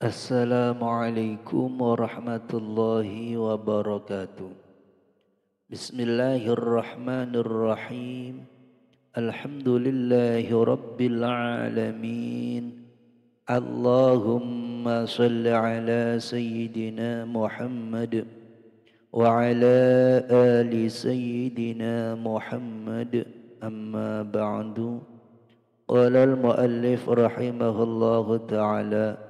Assalamualaikum warahmatullahi wabarakatuh. Bismillahirrahmanirrahim. Alhamdulillahi rabbil alamin. Allahumma salli ala sayyidina Muhammad wa ala ali sayyidina Muhammad. Amma ba'du. Qala al-muallif rahimahullahu ta'ala.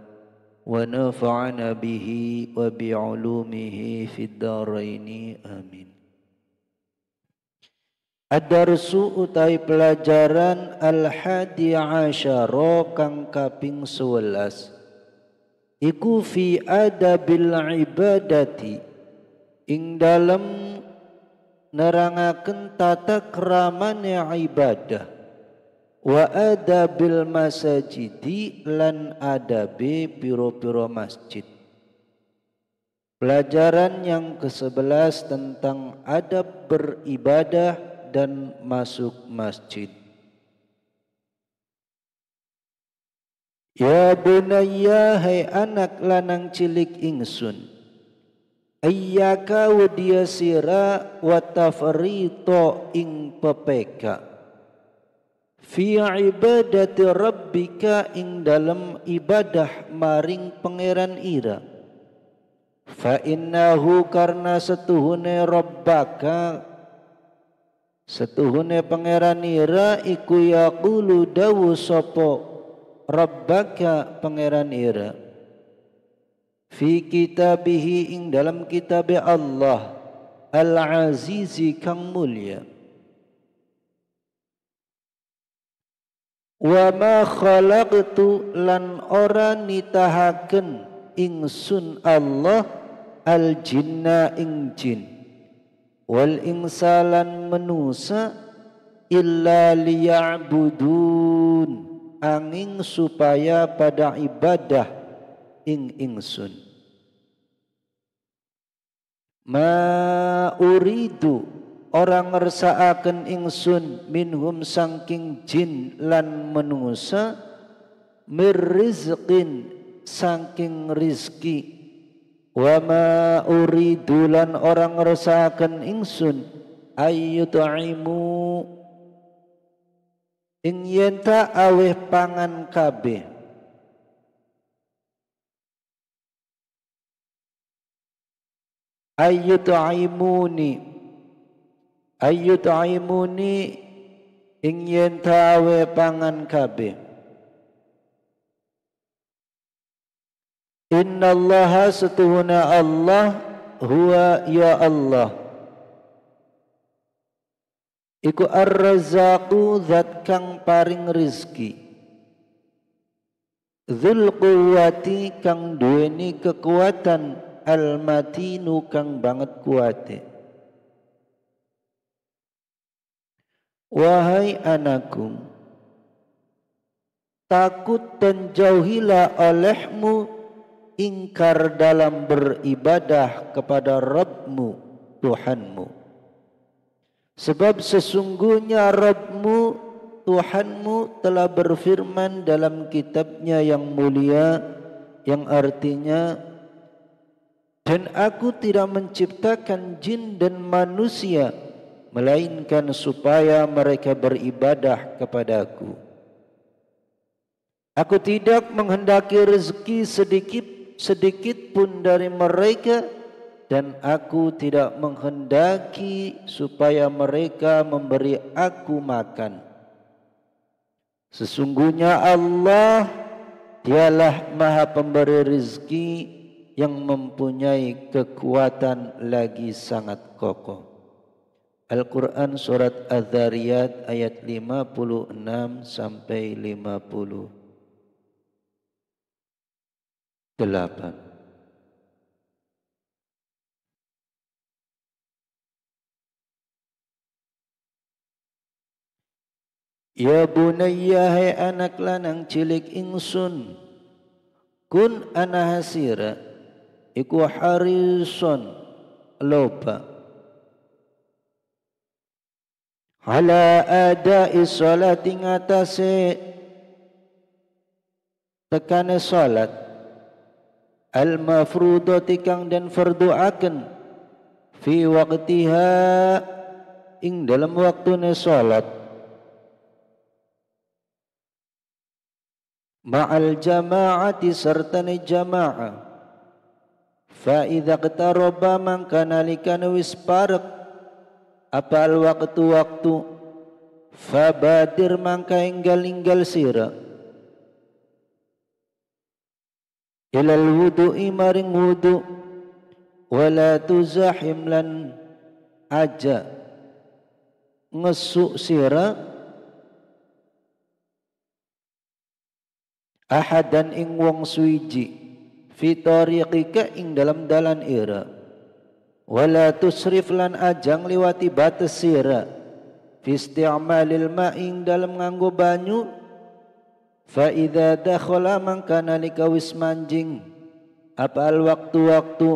ونفعنا به وبعلومه في الدارين امين الدرس utai pelajaran al hadi asyara kang kaping 11 iku fi adabil ibadati ing dalam nerangaken tata kramane ibadah wa adabil masajidi lan adabi piro-piro masjid pelajaran yang ke-11 tentang adab beribadah dan masuk masjid Ya bunayya hai anak lanang cilik ingsun Iyaka wadiyasira watafarito ing pepeka fi ibadati rabbika ing dalam ibadah maring pangeran ira fa innahu karna setuhune rabbaka setuhune pangeran ira iku yaqulu dawu sapa rabbaka pangeran ira fi kitabihi ing dalam kitab Allah al-azizi kang mulia Wa ma khalaqtu lan ora nitahaken ingsun Allah al jinna ing jin wal insalan manusa illa liya'budun angin supaya pada ibadah ing ingsun ma uridu orang ngersaakan ingsun minhum sangking jin lan menungsa merizkin sangking rizki wama ma uridu orang ngersaakan ingsun ayyutu'imu ing yenta aweh pangan kabeh ayyutu'imuni ayyutu'imuni ayut aimuni ingin tawe pangan kabe. Inna Allah setuhuna Allah huwa ya Allah. Iku ar-razaku zat kang paring rizki Zul kuwati kang dueni kekuatan Al-matinu kang banget kuatik Wahai anakku Takut dan jauhilah olehmu Ingkar dalam beribadah kepada Rabbmu Tuhanmu Sebab sesungguhnya Rabbmu Tuhanmu telah berfirman dalam kitabnya yang mulia Yang artinya Dan aku tidak menciptakan jin Dan manusia melainkan supaya mereka beribadah kepadaku. Aku tidak menghendaki rezeki sedikit sedikit pun dari mereka dan aku tidak menghendaki supaya mereka memberi aku makan. Sesungguhnya Allah dialah maha pemberi rezeki yang mempunyai kekuatan lagi sangat kokoh. Al-Quran Surat Az-Zariyat ayat 56 sampai 58. Ya bunayya hai anak lanang cilik ingsun kun anahasira iku harison lopak ala ada isolat ingatase tekane solat al mafrudati kang den farduaken fi waktuha ing dalam waktu ne solat ma'al jama'ati serta ne jama'ah fa idza qtaraba man kana wis wisparak apal waktu-waktu fabadir mangka inggal-inggal sira ilal wudu maring wudu wala tuzahim lan aja ngesuk sira ahadan ing wong suiji fitariqika ing dalam dalan ira wala tusrif lan ajang liwati batas sira fi isti'malil maing dalam nganggo banyu fa idza dakhala man kana manjing apa al waktu waktu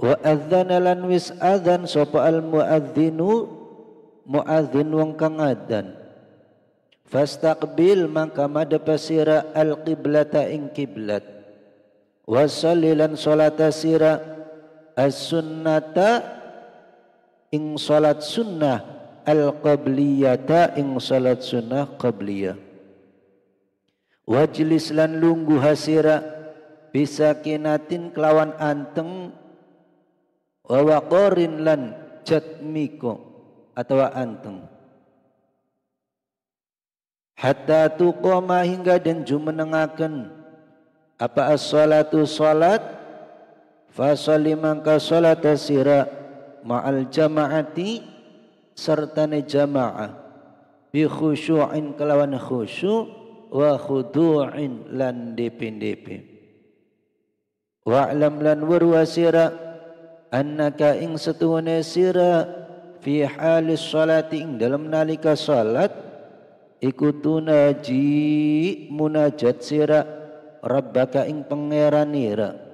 wa adzan lan wis adzan sapa al muadzinu muadzin wong kang adzan fastaqbil maka madhasira al qiblata ing kiblat wasallilan salata sira as-sunnata ing salat sunnah al-qabliyata ing salat sunnah qabliyah wajlis lan lunggu hasira bisa kinatin kelawan anteng wa lan jatmiko atau anteng hatta tuqoma hingga dan jumenengaken apa as-salatu -salat Fasalli mangka salata sira ma'al jama'ati serta ni jama'ah bi khusyu'in kelawan khusyu' wa khudu'in lan dipindipi wa alam lan warwa sira annaka ing setuhune sira fi hali salati ing dalam nalika salat ikutuna ji munajat sira rabbaka ing pangeranira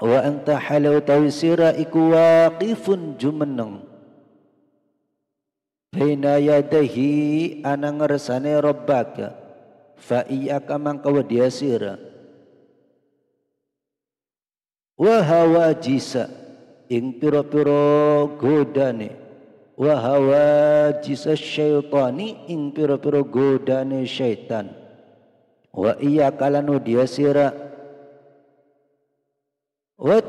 wa anta halau tawsira iku waqifun jumeneng Baina yadahi ana ngersane rabbaka fa iyyaka mangka wa diasira wa hawajisa ing pira-pira godane wa hawajisa syaitani ing pira-pira godane syaitan wa iyyaka lanu diasira wa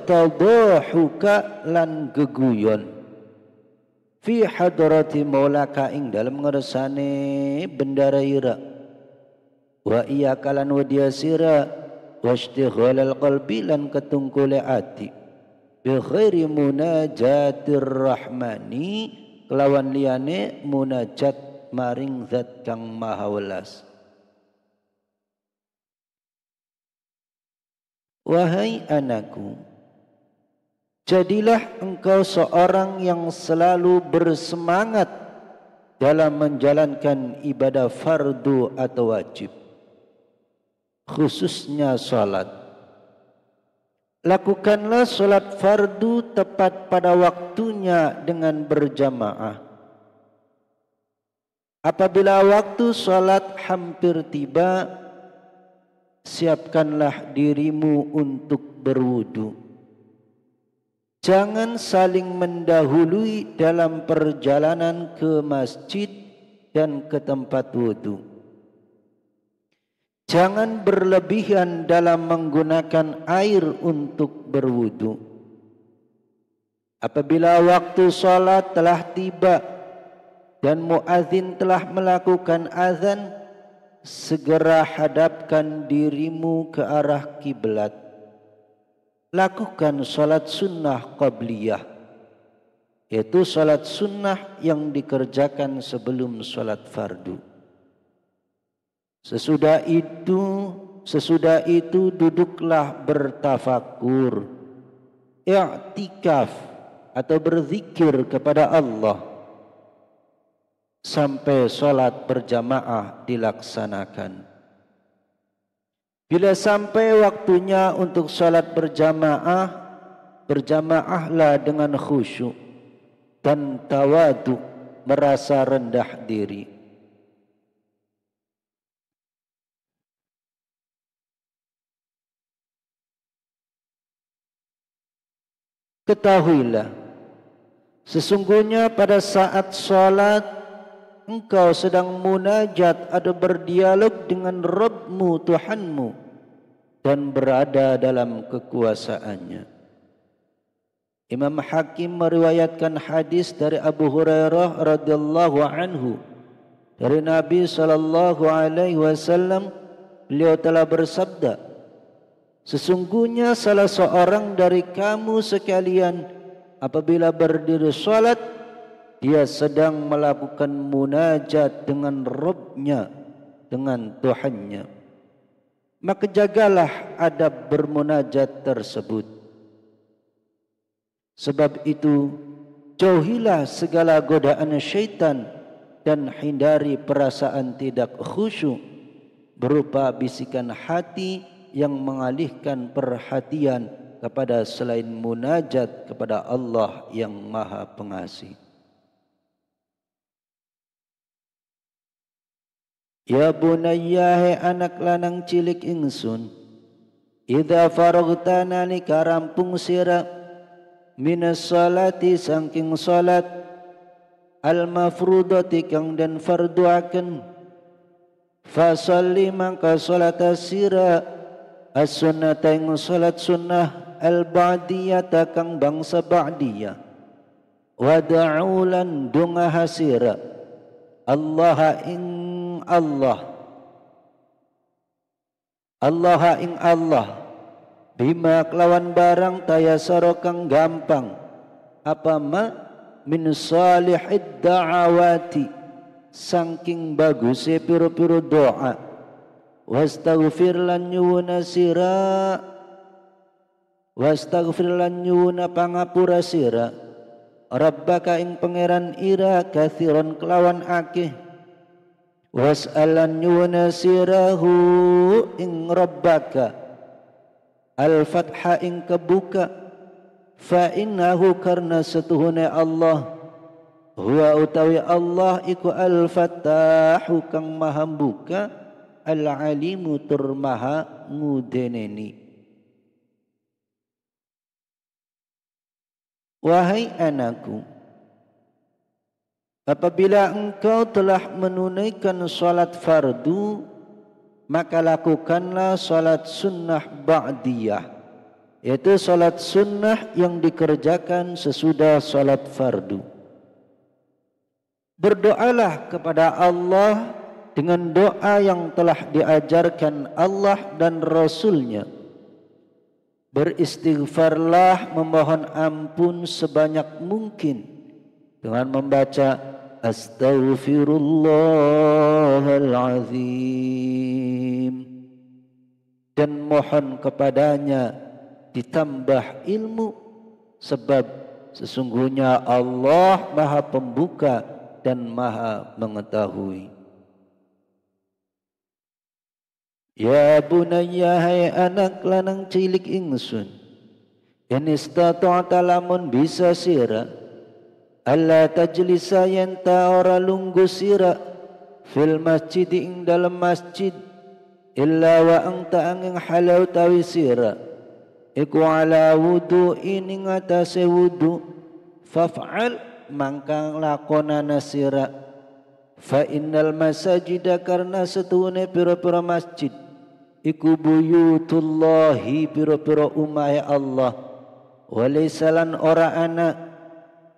lan geguyon fi hadrati maulaka ing dalam ngersane bendara ira wa iya kalan wa dia sira wa istighal al lan ketungkule ati bi khairi munajatir rahmani kelawan liyane munajat maring zat kang maha welas Wahai anakku, jadilah engkau seorang yang selalu bersemangat dalam menjalankan ibadah fardu atau wajib, khususnya salat. Lakukanlah salat fardu tepat pada waktunya dengan berjamaah. Apabila waktu salat hampir tiba, siapkanlah dirimu untuk berwudu. Jangan saling mendahului dalam perjalanan ke masjid dan ke tempat wudu. Jangan berlebihan dalam menggunakan air untuk berwudu. Apabila waktu salat telah tiba dan muazin telah melakukan azan, segera hadapkan dirimu ke arah kiblat. Lakukan salat sunnah qabliyah yaitu salat sunnah yang dikerjakan sebelum salat fardu. Sesudah itu, sesudah itu duduklah bertafakur, i'tikaf atau berzikir kepada Allah sampai solat berjamaah dilaksanakan. Bila sampai waktunya untuk solat berjamaah, berjamaahlah dengan khusyuk dan tawadu merasa rendah diri. Ketahuilah, sesungguhnya pada saat solat engkau sedang munajat atau berdialog dengan Rabbmu Tuhanmu dan berada dalam kekuasaannya. Imam Hakim meriwayatkan hadis dari Abu Hurairah radhiyallahu anhu dari Nabi sallallahu alaihi wasallam beliau telah bersabda Sesungguhnya salah seorang dari kamu sekalian apabila berdiri salat dia sedang melakukan munajat dengan Rabbnya dengan Tuhannya maka jagalah adab bermunajat tersebut sebab itu jauhilah segala godaan syaitan dan hindari perasaan tidak khusyuk berupa bisikan hati yang mengalihkan perhatian kepada selain munajat kepada Allah yang Maha Pengasih. Ya bunayya he anak lanang cilik ingsun Ida faragta nani karampung sira minas salati saking salat al mafrudati kang dan farduaken fa salli mangka salat sira as sunnah ing salat sunnah al ba'diyah takang bangsa ba'diyah wa dunga hasira Allah ing ing Allah Allah ing Allah bima kelawan barang tayasara kang gampang apa ma min salihid da'awati saking bagus e pira doa, doa wastaghfir lan nyuwun sira wastaghfir lan nyuwun pangapura sira rabbaka ing pangeran ira kathiron kelawan akeh Wasalan an yunasirahu ing rabbaka Al-Fatha ing kebuka Fa innahu karna setuhune Allah Huwa utawi Allah iku al-Fatahu kang maha buka Al-Alimu tur maha Wahai anakku Apabila engkau telah menunaikan salat fardu maka lakukanlah salat sunnah ba'diyah yaitu salat sunnah yang dikerjakan sesudah salat fardu. Berdoalah kepada Allah dengan doa yang telah diajarkan Allah dan Rasulnya. Beristighfarlah memohon ampun sebanyak mungkin dengan membaca أستغفر الله العظيم dan mohon kepadanya ditambah ilmu sebab sesungguhnya Allah Maha Pembuka dan Maha Mengetahui Ya bunayya hai anak lanang cilik ingsun Ini istata'ta lamun bisa sirah Alla tajlisa yanta ora lunggu sira fil masjid ing dalam masjid illa wa anta angin halau tawisira iku ala wudu ini ngatasi wudu faf'al mangkang lakona nasira fa innal masajid karena setune pira-pira masjid iku buyutullahi pira-pira umay ya Allah walisalan ora anak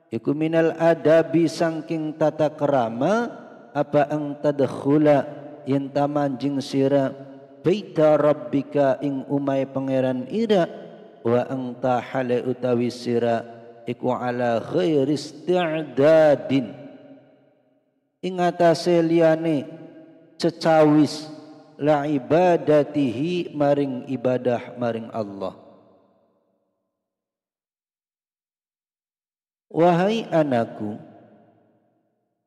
Iku minal adabi sangking tata kerama apa ang tadkhula yang manjing sira baita rabbika ing umay pangeran ira wa ang tahale utawi sira iku ala khair isti'dadin ing atase liyane cecawis la ibadatihi maring ibadah maring Allah Wahai anakku,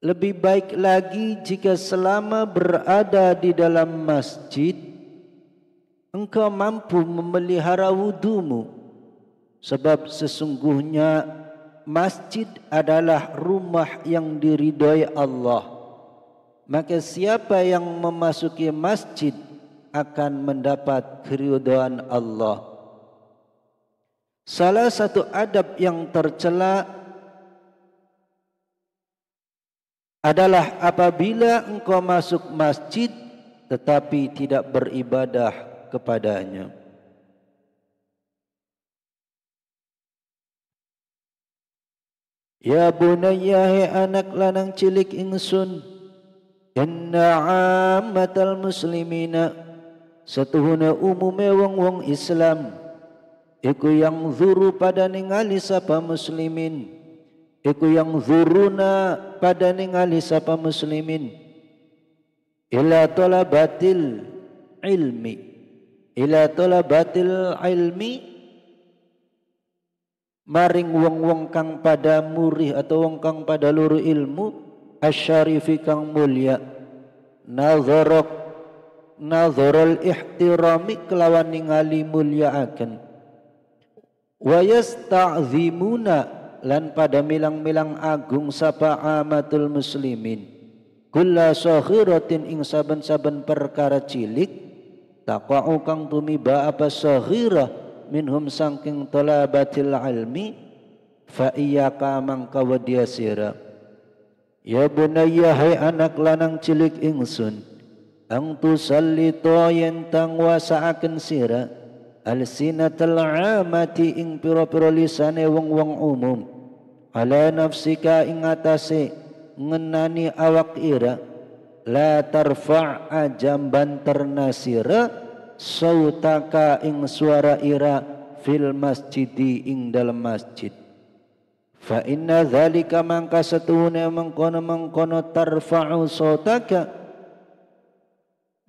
lebih baik lagi jika selama berada di dalam masjid, engkau mampu memelihara wudumu, Sebab sesungguhnya masjid adalah rumah yang diridai Allah. Maka siapa yang memasuki masjid akan mendapat keriduan Allah. Salah satu adab yang tercela adalah apabila engkau masuk masjid tetapi tidak beribadah kepadanya. Ya bunayya hai anak lanang cilik ingsun Inna ammatal muslimina Setuhuna umume wong-wong islam Iku yang zuru pada ningali sapa Muslimin iku yang zuruna pada ningali sapa muslimin ila talabatil ilmi ila talabatil ilmi maring wong-wong kang pada murih atau wong kang pada luru ilmu asyarifi kang mulia nazarok nazarul ihtirami kelawan ningali mulia akan wa yasta'zimuna lan pada milang-milang agung sapa amatul muslimin kulla sahiratin ing saben-saben perkara cilik taqau kang ba apa sahira minhum sangking talabatil ilmi fa iyyaka mangka wadiyasira ya bunayya hai anak lanang cilik ingsun ang tu sallito yen tang wasaaken sira al sinatal amati ing pira-pira lisane wong-wong umum ala nafsika ingatasi ngenani awak ira la tarfa' ajam banter nasira sautaka ing suara ira fil masjidi ing dalam masjid fa inna zalika mangka setune mangkono mangkono tarfa'u sautaka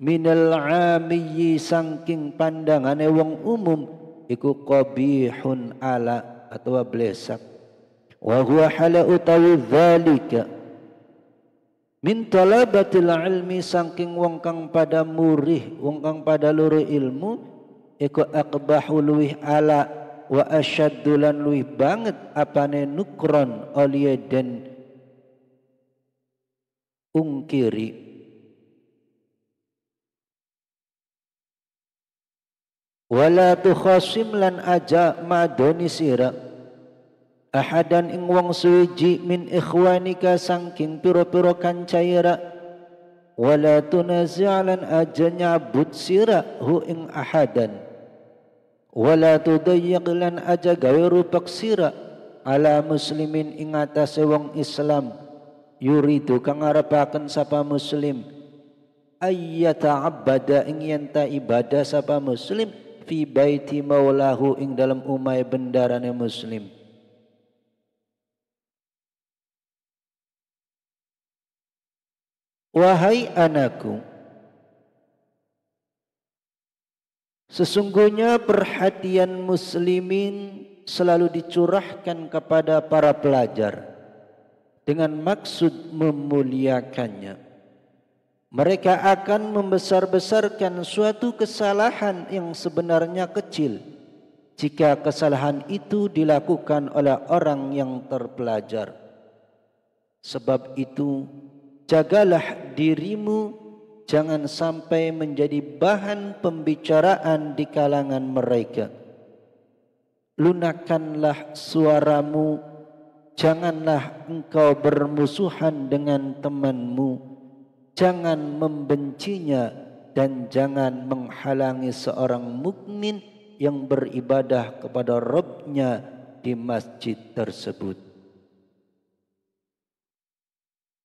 minal amiyyi saking pandangane wong umum iku qabihun ala atau blesak wa huwa halau tawidzalika min talabatil ilmi saking wong kang pada murih wong kang pada luru ilmu iku aqbahu luwi ala wa asyaddulan luwi banget apane nukron oliye den ungkiri wala tu khasim lan aja madoni sira ahadan ing wong suji min ikhwanika sangking piro-piro kancaira wala tunazialan aja nyabut sira hu ing ahadan wala tudayyaglan aja gawe paksira ala muslimin ing atase wong islam yuridu kang sapa muslim ayyata abada ing yenta ibadah sapa muslim fi baiti maulahu ing dalam umay bendarane muslim Wahai anakku, sesungguhnya perhatian muslimin selalu dicurahkan kepada para pelajar dengan maksud memuliakannya. Mereka akan membesar-besarkan suatu kesalahan yang sebenarnya kecil jika kesalahan itu dilakukan oleh orang yang terpelajar. Sebab itu, jagalah dirimu jangan sampai menjadi bahan pembicaraan di kalangan mereka lunakkanlah suaramu janganlah engkau bermusuhan dengan temanmu jangan membencinya dan jangan menghalangi seorang mukmin yang beribadah kepada Rabbnya di masjid tersebut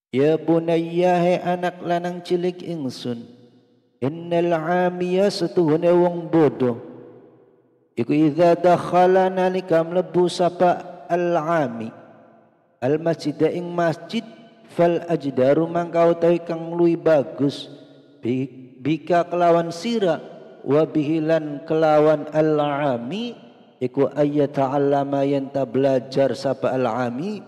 Ya bunayya hai anak lanang cilik ingsun Innal amiya setuhunya wang bodoh Iku idha dakhala nalika melebu sapa al-ami Al-masjid ing masjid Fal ajdaru mangkau tawi kang lui bagus Bika kelawan sira Wabihilan kelawan al-ami Iku ayya ta'allama yanta belajar sapa al-ami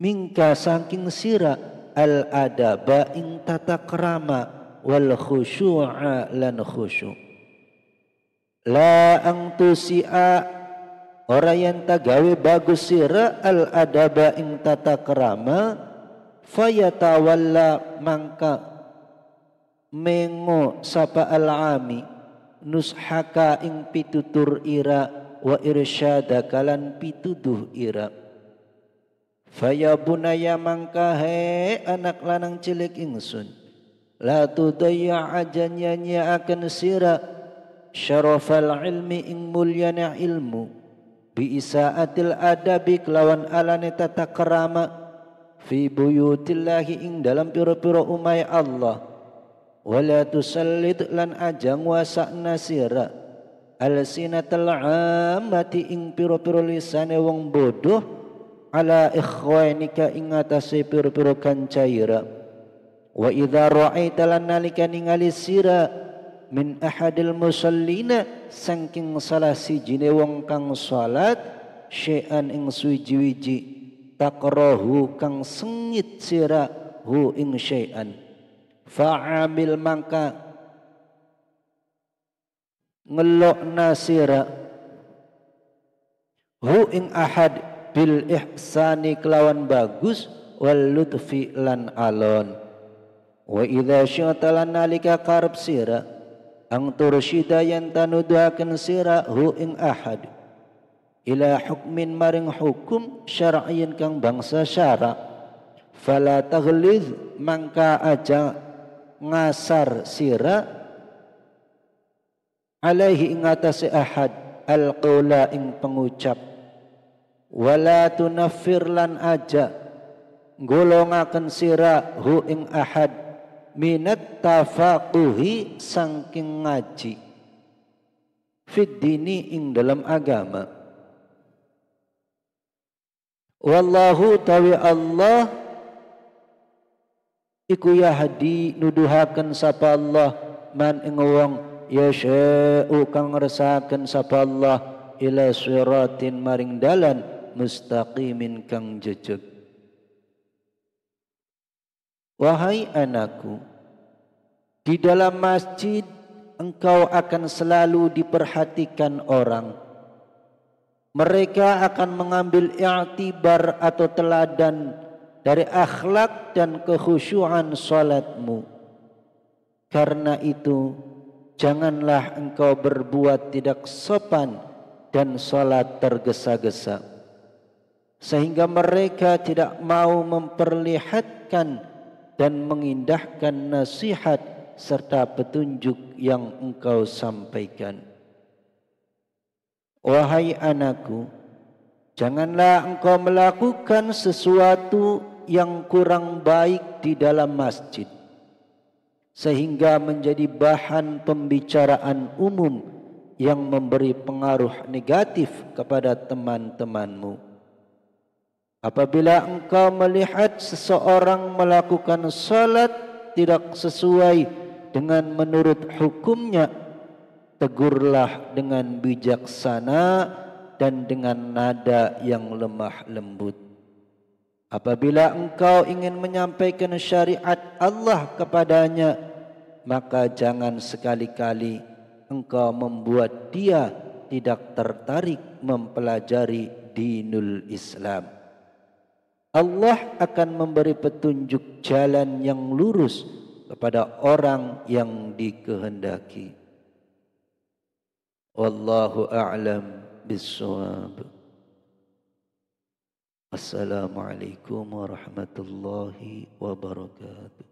Minka saking sira al adab ing tata kerama wal khusyu'a lan khusyu' La ang tusia ora yang tagawe bagus sira al adab ing tata kerama fayatawalla mangka mengo sapa alami nushaka ing pitutur ira wa irsyada kalan pituduh ira Faya bunaya mangkahe anak lanang cilik ingsun La tu daya ajan ya nyanyi akan sira Syarafal ilmi ing mulyana ilmu Bi atil adabi kelawan alani tata kerama Fi buyutillahi ing dalam pira-pira umay Allah Wala tusallit lan ajang wasa nasira Al-sinatal amati ing pira-pira lisane wong bodoh ala ikhwanika ing atase pira-pira kancaira wa idza ra'aita lanalika ningali sira min ahadil musallina saking salah si ne wong kang salat Shean ing suji wiji takrahu kang sengit sira hu ing shean. fa'amil mangka ngelok nasira hu ing ahad bil ihsani kelawan bagus wal lutfi lan alon wa idza syata lan nalika qarab sira ang tursyida yan tanuduaken sira hu ing ahad ila hukmin maring hukum syar'iyyan kang bangsa syara fala taghliz mangka aja ngasar sira alaihi ing atas ahad alqaula ing pengucap wala tunaffir lan aja golongaken sira hu ing ahad minat tafaquhi saking ngaji fid dini ing dalam agama wallahu tawi allah iku yahdi nuduhakan sapa allah man ing wong yasha'u kang ngersakaken sapa allah ila siratin maring dalan mustaqimin kang jejeg wahai anakku di dalam masjid engkau akan selalu diperhatikan orang mereka akan mengambil i'tibar atau teladan dari akhlak dan kehusuan salatmu karena itu janganlah engkau berbuat tidak sopan dan salat tergesa-gesa sehingga mereka tidak mau memperlihatkan dan mengindahkan nasihat serta petunjuk yang engkau sampaikan. Wahai anakku, janganlah engkau melakukan sesuatu yang kurang baik di dalam masjid sehingga menjadi bahan pembicaraan umum yang memberi pengaruh negatif kepada teman-temanmu. Apabila engkau melihat seseorang melakukan salat tidak sesuai dengan menurut hukumnya tegurlah dengan bijaksana dan dengan nada yang lemah lembut. Apabila engkau ingin menyampaikan syariat Allah kepadanya maka jangan sekali-kali engkau membuat dia tidak tertarik mempelajari dinul Islam. Allah akan memberi petunjuk jalan yang lurus kepada orang yang dikehendaki. Wallahu a'lam bissawab. Assalamualaikum warahmatullahi wabarakatuh.